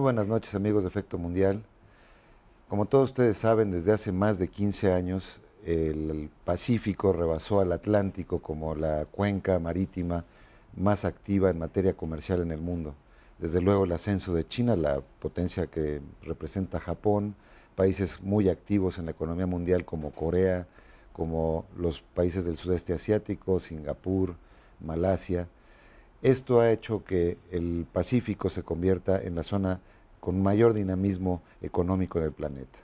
Muy buenas noches amigos de Efecto Mundial. Como todos ustedes saben, desde hace más de 15 años el Pacífico rebasó al Atlántico como la cuenca marítima más activa en materia comercial en el mundo. Desde luego el ascenso de China, la potencia que representa Japón, países muy activos en la economía mundial como Corea, como los países del sudeste asiático, Singapur, Malasia. Esto ha hecho que el Pacífico se convierta en la zona con mayor dinamismo económico del planeta.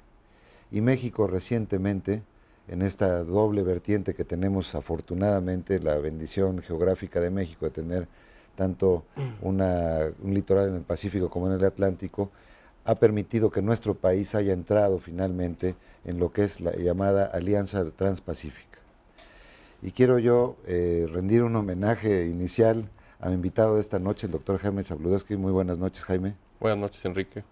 Y México recientemente, en esta doble vertiente que tenemos afortunadamente, la bendición geográfica de México de tener tanto mm. un litoral en el Pacífico como en el Atlántico, ha permitido que nuestro país haya entrado finalmente en lo que es la llamada Alianza Transpacífica. Y quiero yo eh, rendir un homenaje inicial a mi invitado de esta noche, el doctor Jaime Zabludowski. Muy buenas noches, Jaime. Buenas noches, Enrique.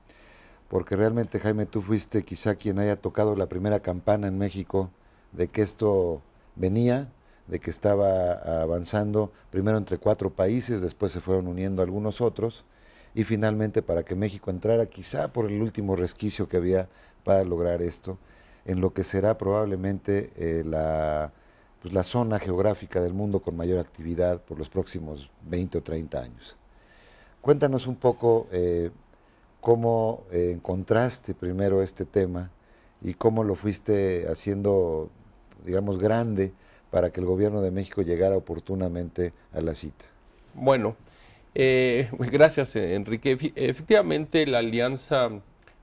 Porque realmente, Jaime, tú fuiste quizá quien haya tocado la primera campana en México de que esto venía, de que estaba avanzando primero entre cuatro países, después se fueron uniendo algunos otros, y finalmente para que México entrara quizá por el último resquicio que había para lograr esto, en lo que será probablemente eh, la, pues, la zona geográfica del mundo con mayor actividad por los próximos 20 o 30 años. Cuéntanos un poco eh, cómo eh, encontraste primero este tema y cómo lo fuiste haciendo, digamos, grande para que el gobierno de México llegara oportunamente a la cita. Bueno, eh, pues gracias Enrique. Efectivamente, la Alianza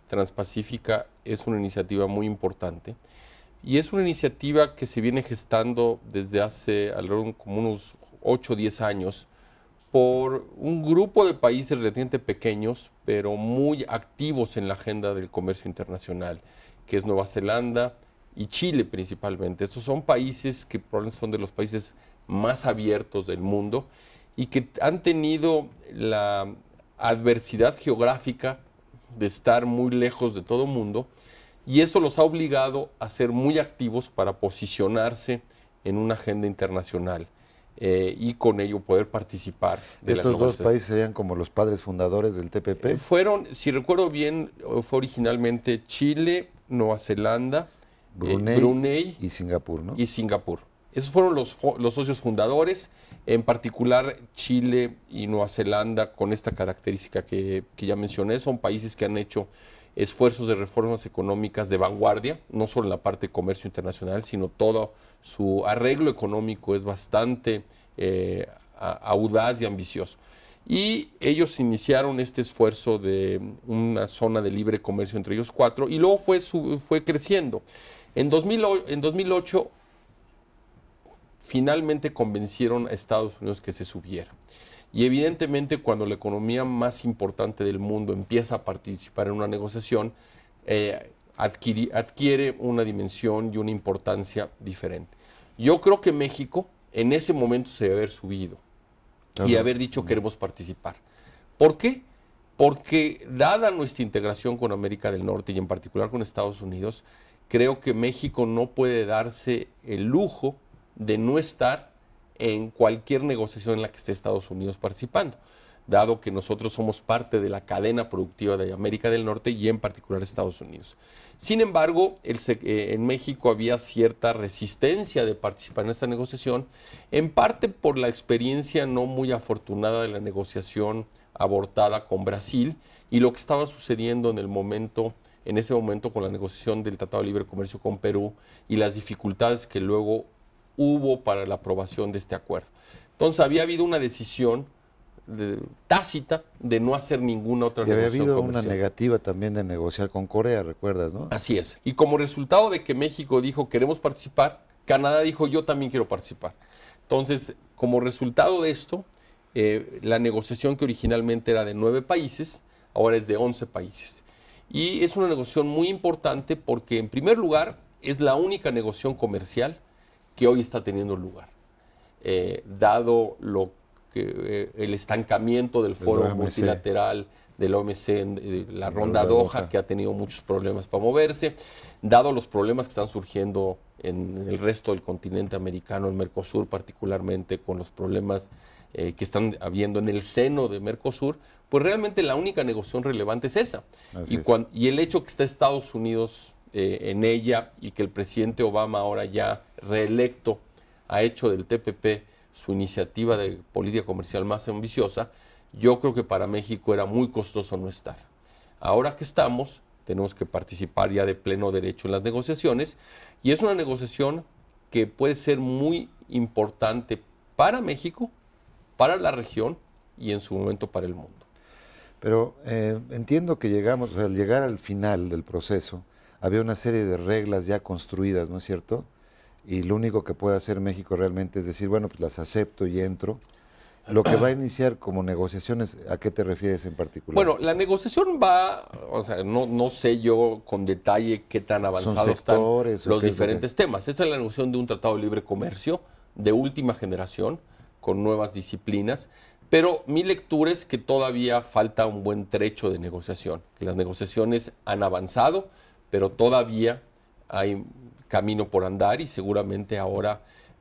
Transpacífica es una iniciativa muy importante y es una iniciativa que se viene gestando desde hace alrededor como unos 8 o 10 años por un grupo de países relativamente pequeños, pero muy activos en la agenda del comercio internacional, que es Nueva Zelanda y Chile principalmente. Estos son países que probablemente son de los países más abiertos del mundo y que han tenido la adversidad geográfica de estar muy lejos de todo el mundo y eso los ha obligado a ser muy activos para posicionarse en una agenda internacional. Eh, y con ello poder participar. De ¿Estos dos países serían como los padres fundadores del TPP? Eh, fueron, si recuerdo bien, eh, fue originalmente Chile, Nueva Zelanda, Brunei, y Singapur, ¿no? Y Singapur. Esos fueron los, los, socios fundadores, en particular Chile y Nueva Zelanda, con esta característica que, que ya mencioné, son países que han hecho esfuerzos de reformas económicas de vanguardia, no solo en la parte de comercio internacional, sino todo su arreglo económico es bastante eh, audaz y ambicioso. Y ellos iniciaron este esfuerzo de una zona de libre comercio entre ellos cuatro y luego fue, fue creciendo. En, en 2008 finalmente convencieron a Estados Unidos que se subiera. Y evidentemente cuando la economía más importante del mundo empieza a participar en una negociación, eh, adquiere, una dimensión y una importancia diferente. Yo creo que México en ese momento se debe haber subido y haber dicho queremos participar. ¿Por qué? Porque dada nuestra integración con América del Norte y en particular con Estados Unidos, creo que México no puede darse el lujo de no estar en cualquier negociación en la que esté Estados Unidos participando, dado que nosotros somos parte de la cadena productiva de América del Norte y en particular Estados Unidos. Sin embargo, eh, en México había cierta resistencia de participar en esta negociación, en parte por la experiencia no muy afortunada de la negociación abortada con Brasil y lo que estaba sucediendo en el momento en ese momento con la negociación del Tratado de Libre Comercio con Perú y las dificultades que luego hubo para la aprobación de este acuerdo. Entonces había habido una decisión tácita de no hacer ninguna otra negociación había habido una negativa también de negociar con Corea, recuerdas, ¿no? Así es. Y como resultado de que México dijo queremos participar, Canadá dijo yo también quiero participar. Entonces, como resultado de esto, eh, la negociación que originalmente era de nueve países, ahora es de once países. Y es una negociación muy importante porque, en primer lugar, es la única negociación comercial que hoy está teniendo lugar, eh, dado lo que, eh, el estancamiento del foro multilateral del OMC, en, eh, la ronda Doha, que ha tenido muchos problemas para moverse, dado los problemas que están surgiendo en el resto del continente americano, en Mercosur particularmente, con los problemas que están habiendo en el seno de Mercosur, pues realmente la única negociación relevante es esa. Y, el hecho que está Estados Unidos en ella y que el presidente Obama ahora ya reelecto ha hecho del TPP su iniciativa de política comercial más ambiciosa, yo creo que para México era muy costoso no estar. Ahora que estamos, tenemos que participar ya de pleno derecho en las negociaciones y es una negociación que puede ser muy importante para México, para la región y en su momento para el mundo. Pero eh, entiendo que llegamos, al llegar al final del proceso, había una serie de reglas ya construidas, ¿no es cierto? y lo único que puede hacer México realmente es decir, bueno, pues las acepto y entro. Lo que va a iniciar como negociaciones, ¿a qué te refieres en particular? Bueno, la negociación va, o sea, no, sé yo con detalle qué tan avanzados están los diferentes temas. Esa es la negociación de un tratado de libre comercio de última generación, con nuevas disciplinas, pero mi lectura es que todavía falta un buen trecho de negociación, las negociaciones han avanzado, pero todavía hay camino por andar y seguramente ahora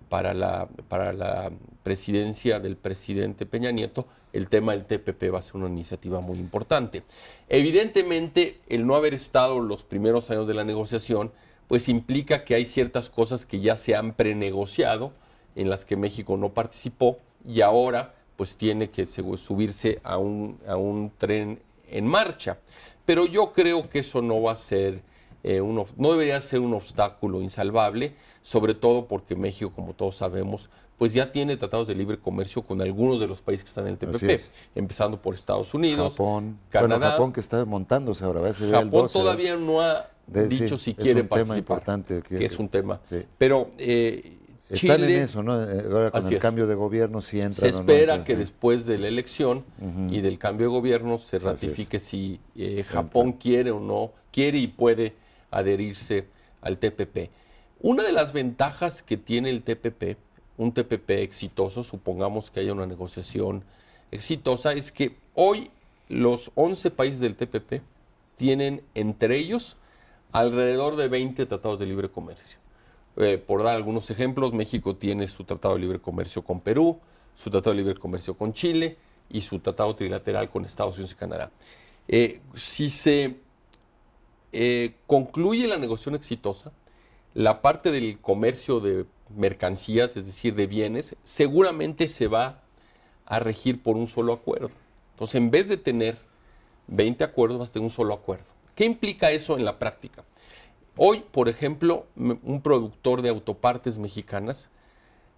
para la, para la presidencia del presidente Peña Nieto, el tema del TPP va a ser una iniciativa muy importante. Evidentemente, el no haber estado los primeros años de la negociación, pues implica que hay ciertas cosas que ya se han prenegociado, en las que México no participó, y ahora pues tiene que subirse a un, a un tren en marcha. Pero yo creo que eso no va a ser eh, no debería ser un obstáculo insalvable, sobre todo porque México, como todos sabemos, pues ya tiene tratados de libre comercio con algunos de los países que están en el TPP, empezando por Estados Unidos, Japón, Canadá, Japón que está montándose ahora, va a Japón todavía no ha dicho si quiere participar, que, es un tema, pero eh, Chile, en eso, ¿no? Eh, ahora con el cambio de gobierno, si entra. Se espera que después de la elección y del cambio de gobierno se ratifique si eh, Japón quiere o no, quiere y puede adherirse al TPP. Una de las ventajas que tiene el TPP, un TPP exitoso, supongamos que haya una negociación exitosa, es que hoy los 11 países del TPP tienen entre ellos alrededor de 20 tratados de libre comercio. Eh, por dar algunos ejemplos, México tiene su tratado de libre comercio con Perú, su tratado de libre comercio con Chile y su tratado trilateral con Estados Unidos y Canadá. Eh, si se eh, concluye la negociación exitosa, la parte del comercio de mercancías, es decir, de bienes, seguramente se va a regir por un solo acuerdo. Entonces, en vez de tener 20 acuerdos, vas a tener un solo acuerdo. ¿Qué implica eso en la práctica? Hoy, por ejemplo, un productor de autopartes mexicanas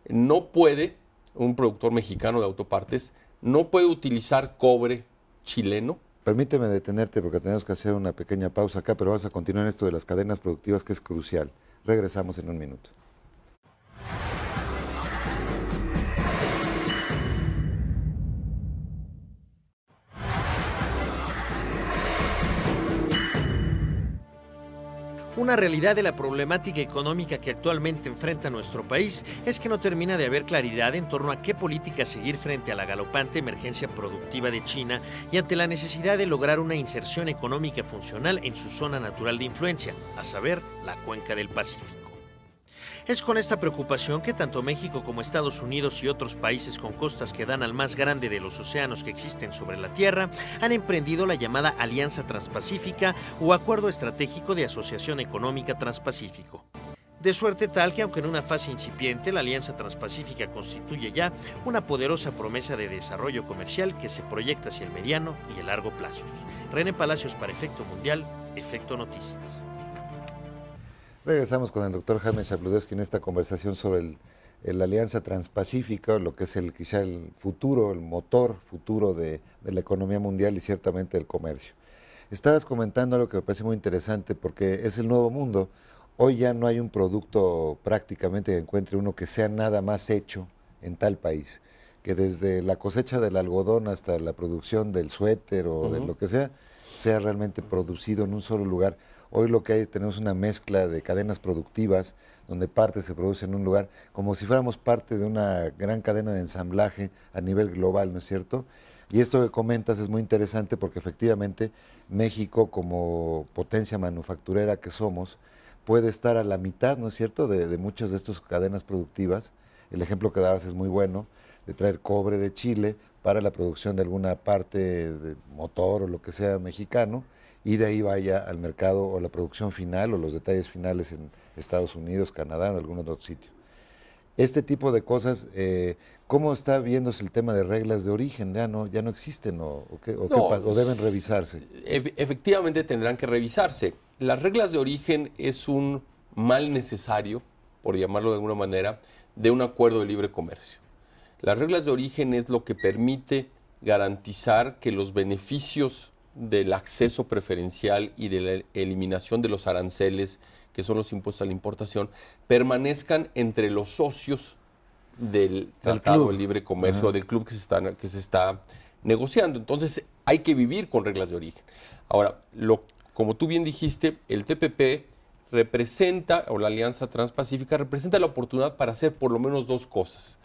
no puede, un productor mexicano de autopartes, no puede utilizar cobre chileno Permíteme detenerte porque tenemos que hacer una pequeña pausa acá, pero vamos a continuar en esto de las cadenas productivas que es crucial. Regresamos en un minuto. Una realidad de la problemática económica que actualmente enfrenta nuestro país es que no termina de haber claridad en torno a qué política seguir frente a la galopante emergencia productiva de China y ante la necesidad de lograr una inserción económica funcional en su zona natural de influencia, a saber, la cuenca del Pacífico. Es con esta preocupación que tanto México como Estados Unidos y otros países con costas que dan al más grande de los océanos que existen sobre la Tierra han emprendido la llamada Alianza Transpacífica o Acuerdo Estratégico de Asociación Económica Transpacífico. De suerte tal que aunque en una fase incipiente, la Alianza Transpacífica constituye ya una poderosa promesa de desarrollo comercial que se proyecta hacia el mediano y el largo plazo. René Palacios para Efecto Mundial, Efecto Noticias. Regresamos con el doctor James Chabludowski en esta conversación sobre la alianza transpacífica, lo que es el quizá el futuro, el motor futuro de, la economía mundial y ciertamente del comercio. Estabas comentando algo que me parece muy interesante porque es el nuevo mundo. Hoy ya no hay un producto prácticamente que encuentre uno que sea nada más hecho en tal país, que desde la cosecha del algodón hasta la producción del suéter o de lo que sea, sea realmente producido en un solo lugar. Hoy lo que hay, tenemos una mezcla de cadenas productivas, donde parte se produce en un lugar, como si fuéramos parte de una gran cadena de ensamblaje a nivel global, ¿no es cierto? Y esto que comentas es muy interesante porque efectivamente México, como potencia manufacturera que somos, puede estar a la mitad, ¿no es cierto?, de, de muchas de estas cadenas productivas. El ejemplo que dabas es muy bueno, de traer cobre de Chile para la producción de alguna parte de motor o lo que sea mexicano y de ahí vaya al mercado o la producción final o los detalles finales en Estados Unidos, Canadá o algún otro sitio. Este tipo de cosas, eh, ¿cómo está viéndose el tema de reglas de origen? ¿Ya no, ya no existen o, deben revisarse? efectivamente tendrán que revisarse. Las reglas de origen es un mal necesario, por llamarlo de alguna manera, de un acuerdo de libre comercio. Las reglas de origen es lo que permite garantizar que los beneficios del acceso preferencial y de la eliminación de los aranceles, que son los impuestos a la importación, permanezcan entre los socios del Tratado de Libre Comercio, o del club que se, está, que se está negociando. Entonces hay que vivir con reglas de origen. Ahora, lo, como tú bien dijiste, el TPP representa, o la Alianza Transpacífica representa la oportunidad para hacer por lo menos dos cosas.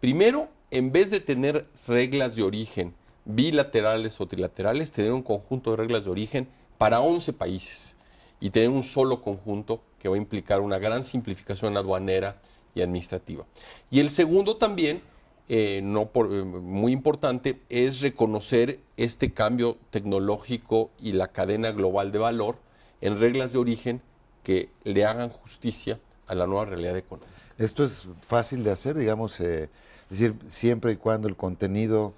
Primero, en vez de tener reglas de origen bilaterales o trilaterales, tener un conjunto de reglas de origen para 11 países y tener un solo conjunto que va a implicar una gran simplificación aduanera y administrativa. Y el segundo también, eh, no eh, muy importante, es reconocer este cambio tecnológico y la cadena global de valor en reglas de origen que le hagan justicia a la nueva realidad económica. Esto es fácil de hacer, digamos, eh, es decir, siempre y cuando el contenido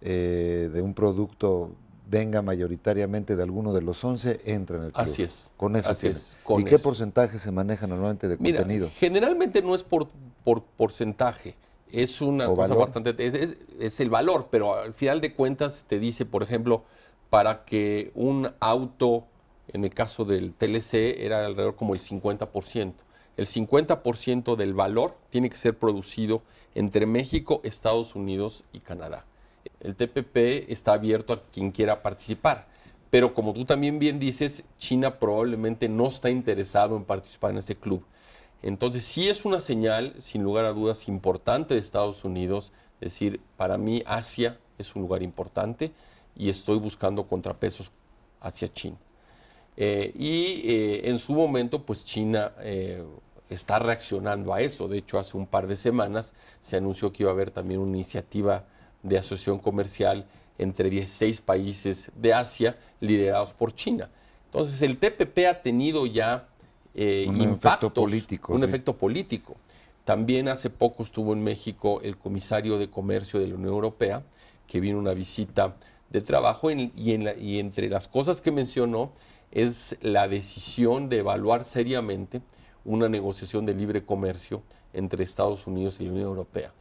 eh, de un producto venga mayoritariamente de alguno de los 11, entra en el club. Así es. Con eso así ¿Y qué porcentaje se maneja normalmente de contenido? Generalmente no es por, por porcentaje. Es una cosa bastante. Es, es, es, el valor, pero al final de cuentas te dice, por ejemplo, para que un auto, en el caso del TLC, era alrededor como el 50% el 50% del valor tiene que ser producido entre México, Estados Unidos y Canadá. El TPP está abierto a quien quiera participar, pero como tú también bien dices, China probablemente no está interesado en participar en ese club. Entonces sí es una señal, sin lugar a dudas, importante de Estados Unidos, es decir, para mí Asia es un lugar importante y estoy buscando contrapesos hacia China. Eh, y eh, en su momento, pues China eh, está reaccionando a eso. De hecho, hace un par de semanas se anunció que iba a haber también una iniciativa de asociación comercial entre 16 países de Asia liderados por China. Entonces, el TPP ha tenido ya un impactos, político. Un efecto político. También hace poco estuvo en México el comisario de comercio de la Unión Europea, que vino una visita de trabajo y entre las cosas que mencionó es la decisión de evaluar seriamente una negociación de libre comercio entre Estados Unidos y la Unión Europea.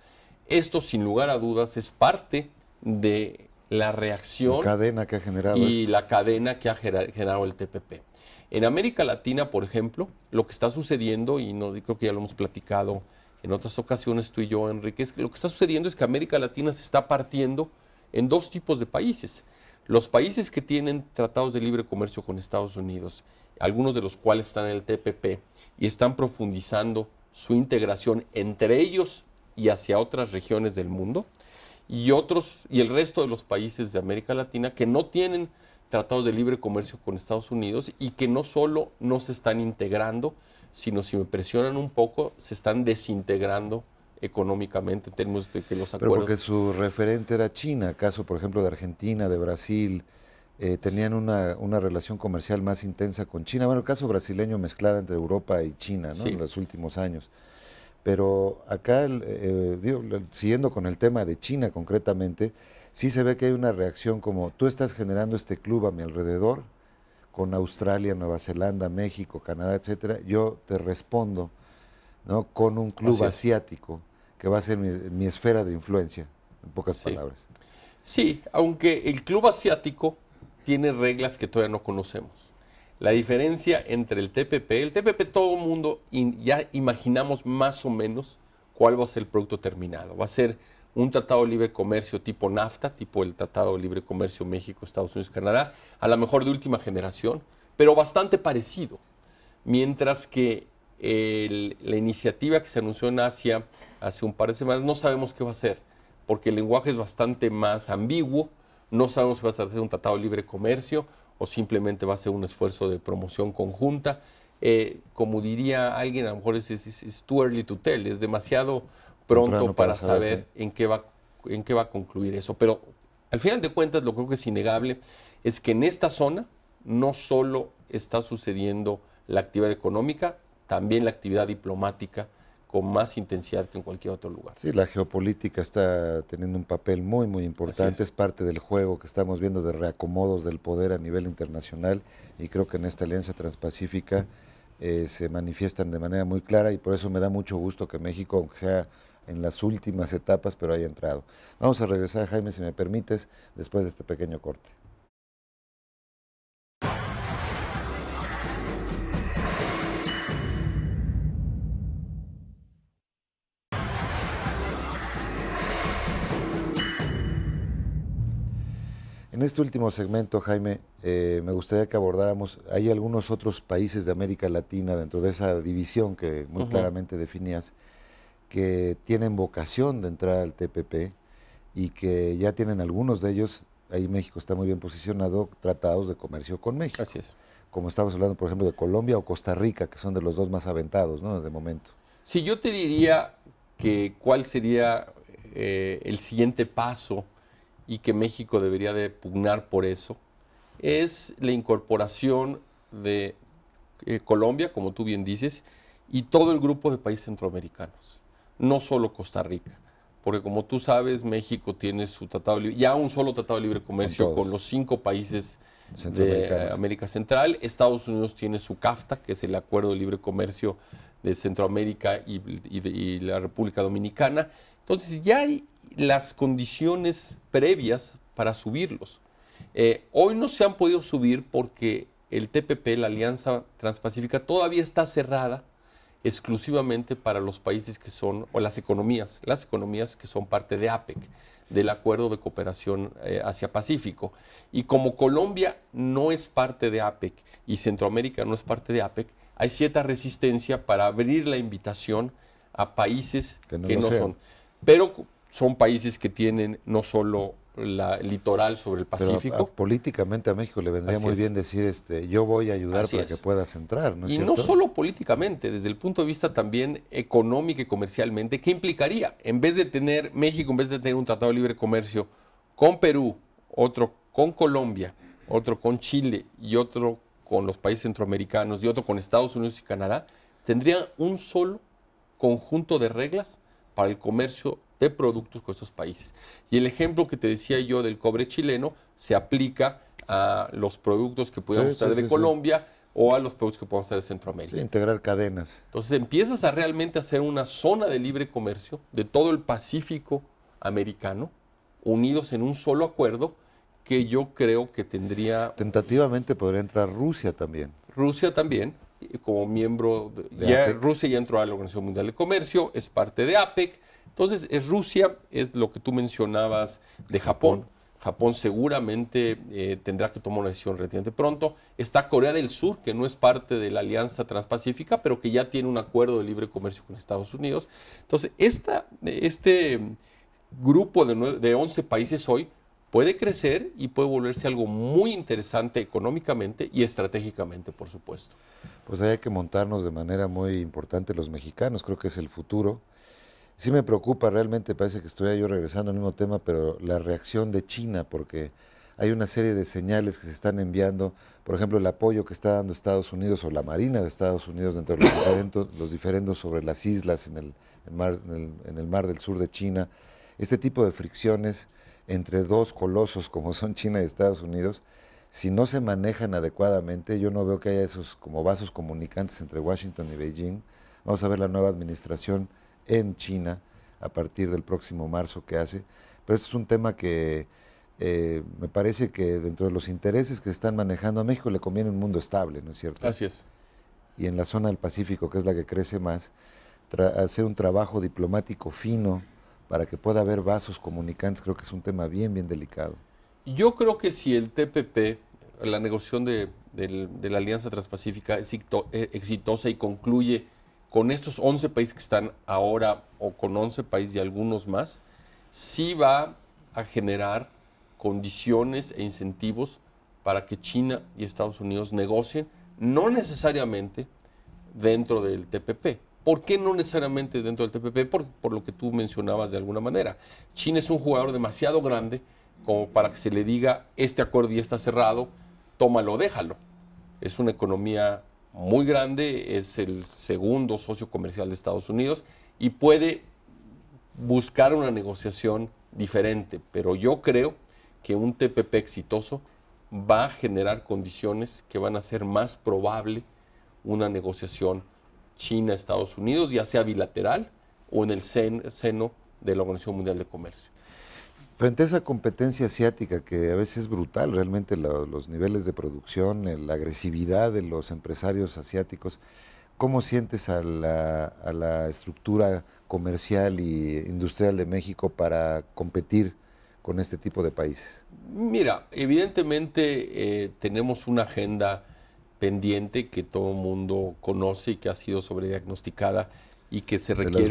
Esto, sin lugar a dudas, es parte de la reacción que y la cadena que ha generado el TPP. En América Latina, por ejemplo, lo que está sucediendo, y no, creo que ya lo hemos platicado en otras ocasiones tú y yo, Enrique, es que lo que está sucediendo es que América Latina se está partiendo en dos tipos de países. Los países que tienen tratados de libre comercio con Estados Unidos, algunos de los cuales están en el TPP y están profundizando su integración entre ellos y hacia otras regiones del mundo, y otros y el resto de los países de América Latina que no tienen tratados de libre comercio con Estados Unidos y que no solo no se están integrando, sino si me presionan un poco, se están desintegrando económicamente tenemos que los acuerdos... Pero porque su referente era China, caso por ejemplo de Argentina, de Brasil, eh, tenían una, relación comercial más intensa con China. Bueno, el caso brasileño mezclada entre Europa y China ¿no? en los últimos años. Pero acá, eh, siguiendo con el tema de China concretamente, sí se ve que hay una reacción como tú estás generando este club a mi alrededor, con Australia, Nueva Zelanda, México, Canadá, etcétera, yo te respondo ¿no? con un club asiático que va a ser mi, esfera de influencia, en pocas palabras. Sí, aunque el club asiático tiene reglas que todavía no conocemos. La diferencia entre el TPP, el TPP todo el mundo ya imaginamos más o menos cuál va a ser el producto terminado. Va a ser un tratado de libre comercio tipo NAFTA, tipo el Tratado de Libre Comercio México, Estados Unidos, Canadá, a lo mejor de última generación, pero bastante parecido. Mientras que la iniciativa que se anunció en Asia hace un par de semanas, no sabemos qué va a hacer, porque el lenguaje es bastante más ambiguo, no sabemos si va a ser un tratado de libre comercio o simplemente va a ser un esfuerzo de promoción conjunta. Eh, como diría alguien, a lo mejor es, too early to tell, es demasiado pronto para, saber, en, qué va, en qué va a concluir eso. Pero al final de cuentas, lo que creo que es innegable es que en esta zona no solo está sucediendo la actividad económica, también la actividad diplomática con más intensidad que en cualquier otro lugar. Sí, la geopolítica está teniendo un papel muy, muy importante, es. parte del juego que estamos viendo de reacomodos del poder a nivel internacional y creo que en esta alianza transpacífica eh, se manifiestan de manera muy clara y por eso me da mucho gusto que México, aunque sea en las últimas etapas, pero haya entrado. Vamos a regresar, Jaime, si me permites, después de este pequeño corte. En este último segmento, Jaime, eh, me gustaría que abordáramos, hay algunos otros países de América Latina dentro de esa división que muy claramente definías, que tienen vocación de entrar al TPP y que ya tienen algunos de ellos, ahí México está muy bien posicionado, tratados de comercio con México. Así es. Como estamos hablando, por ejemplo, de Colombia o Costa Rica, que son de los dos más aventados, ¿no? De momento. Si yo te diría que cuál sería eh, el siguiente paso y que México debería de pugnar por eso, es la incorporación de eh, Colombia, como tú bien dices, y todo el grupo de países centroamericanos, no solo Costa Rica, porque como tú sabes, México tiene su tratado ya un solo tratado de libre comercio con, los cinco países de América Central, Estados Unidos tiene su CAFTA, que es el acuerdo de libre comercio de Centroamérica y, y la República Dominicana, entonces ya hay las condiciones previas para subirlos. Eh, hoy no se han podido subir porque el TPP, la Alianza Transpacífica, todavía está cerrada exclusivamente para los países que son, o las economías, las economías que son parte de APEC, del Acuerdo de Cooperación eh, Asia-Pacífico. Y como Colombia no es parte de APEC y Centroamérica no es parte de APEC, hay cierta resistencia para abrir la invitación a países que no, que no son. Pero son países que tienen no solo la litoral sobre el Pacífico. Pero, políticamente a México le vendría muy bien decir, este, yo voy a ayudar para que puedas entrar. y no solo políticamente, desde el punto de vista también económico y comercialmente, ¿qué implicaría? En vez de tener México, en vez de tener un tratado de libre comercio con Perú, otro con Colombia, otro con Chile y otro con los países centroamericanos y otro con Estados Unidos y Canadá, tendría un solo conjunto de reglas para el comercio de productos con estos países. Y el ejemplo que te decía yo del cobre chileno se aplica a los productos que podemos estar de Colombia o a los productos que podemos traer de Centroamérica. integrar cadenas. Entonces empiezas a realmente hacer una zona de libre comercio de todo el Pacífico americano, unidos en un solo acuerdo, que yo creo que tendría... Tentativamente podría entrar Rusia también. Rusia también, eh, como miembro de, ya e Rusia ya entró a la Organización Mundial de Comercio, es parte de APEC. Entonces, es Rusia, es lo que tú mencionabas de Japón. Japón seguramente eh, tendrá que tomar una decisión relativamente pronto. Está Corea del Sur, que no es parte de la Alianza Transpacífica, pero que ya tiene un acuerdo de libre comercio con Estados Unidos. Entonces, este grupo de, de 11 países hoy puede crecer y puede volverse algo muy interesante económicamente y estratégicamente, por supuesto. Pues hay que montarnos de manera muy importante los mexicanos, creo que es el futuro sí me preocupa realmente, parece que estoy yo regresando al mismo tema, pero la reacción de China, porque hay una serie de señales que se están enviando, por ejemplo, el apoyo que está dando Estados Unidos o la Marina de Estados Unidos dentro de los diferendos, los sobre las islas en el, mar, en el, mar, del sur de China, este tipo de fricciones entre dos colosos como son China y Estados Unidos, si no se manejan adecuadamente, yo no veo que haya esos como vasos comunicantes entre Washington y Beijing. Vamos a ver la nueva administración en China a partir del próximo marzo que hace. Pero este es un tema que eh, me parece que dentro de los intereses que están manejando a México le conviene un mundo estable, ¿no es cierto? Así es. Y en la zona del Pacífico, que es la que crece más, hacer un trabajo diplomático fino para que pueda haber vasos comunicantes, creo que es un tema bien, bien delicado. Yo creo que si el TPP, la negociación de, de la Alianza Transpacífica, es eh, exitosa y concluye con estos 11 países que están ahora o con 11 países y algunos más, sí va a generar condiciones e incentivos para que China y Estados Unidos negocien, no necesariamente dentro del TPP. ¿Por qué no necesariamente dentro del TPP? Por, por lo que tú mencionabas de alguna manera. China es un jugador demasiado grande como para que se le diga, este acuerdo ya está cerrado, tómalo, déjalo. Es una economía muy grande, es el segundo socio comercial de Estados Unidos y puede buscar una negociación diferente, pero yo creo que un TPP exitoso va a generar condiciones que van a ser más probable una negociación China-Estados Unidos, ya sea bilateral o en el seno de la Organización Mundial de Comercio. Frente a esa competencia asiática que a veces es brutal, realmente los niveles de producción, la agresividad de los empresarios asiáticos, ¿cómo sientes a la, estructura comercial y industrial de México para competir con este tipo de países? Mira, evidentemente eh, tenemos una agenda pendiente que todo el mundo conoce y que ha sido sobrediagnosticada y que se requiere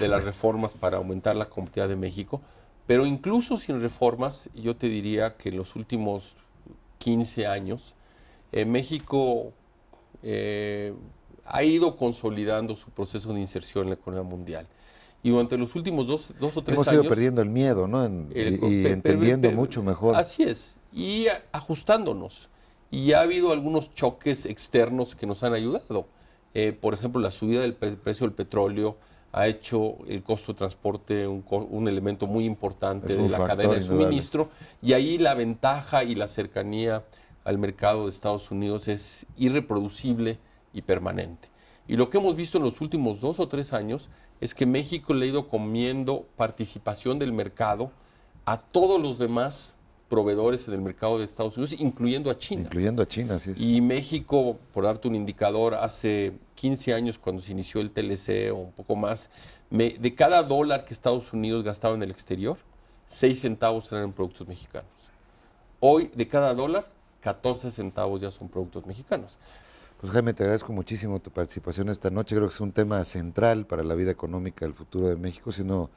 de las reformas para aumentar la competitividad de México. Pero incluso sin reformas, yo te diría que en los últimos 15 años, eh, México eh, ha ido consolidando su proceso de inserción en la economía mundial. Y durante los últimos dos, o tres años... Hemos ido perdiendo el miedo, ¿no? y, entendiendo mucho mejor. Así es, y ajustándonos. Y ha habido algunos choques externos que nos han ayudado. Eh, por ejemplo, la subida del precio del petróleo, ha hecho el costo de transporte un, un elemento muy importante de la cadena de suministro y ahí la ventaja y la cercanía al mercado de Estados Unidos es irreproducible y permanente. Y lo que hemos visto en los últimos dos o tres años es que México le ha ido comiendo participación del mercado a todos los demás proveedores en el mercado de Estados Unidos, incluyendo a China. Incluyendo a China, sí. Y México, por darte un indicador, hace 15 años cuando se inició el TLC o un poco más, de cada dólar que Estados Unidos gastaba en el exterior, 6 centavos eran en productos mexicanos. Hoy, de cada dólar, 14 centavos ya son productos mexicanos. Pues Jaime, te agradezco muchísimo tu participación esta noche. Creo que es un tema central para la vida económica del futuro de México, sino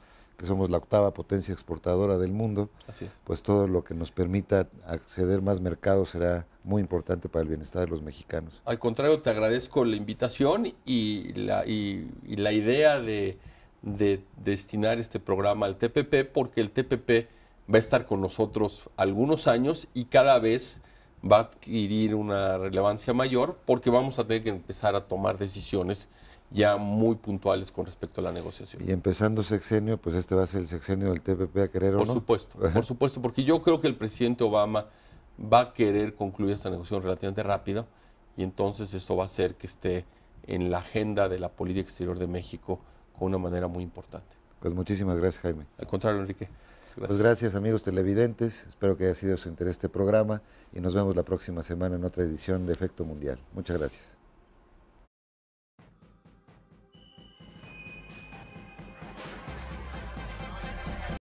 somos la octava potencia exportadora del mundo, Así es. pues todo lo que nos permita acceder más mercados será muy importante para el bienestar de los mexicanos. Al contrario, te agradezco la invitación y la, idea de, de destinar este programa al TPP, porque el TPP va a estar con nosotros algunos años y cada vez va a adquirir una relevancia mayor porque vamos a tener que empezar a tomar decisiones ya muy puntuales con respecto a la negociación. Y empezando sexenio, pues este va a ser el sexenio del TPP a querer o por no. Por supuesto, por supuesto, porque yo creo que el presidente Obama va a querer concluir esta negociación relativamente rápido y entonces eso va a hacer que esté en la agenda de la política exterior de México con una manera muy importante. Pues muchísimas gracias, Jaime. Al contrario, Enrique. Pues gracias, amigos televidentes. Espero que haya sido de su interés este programa y nos vemos la próxima semana en otra edición de Efecto Mundial. Muchas gracias.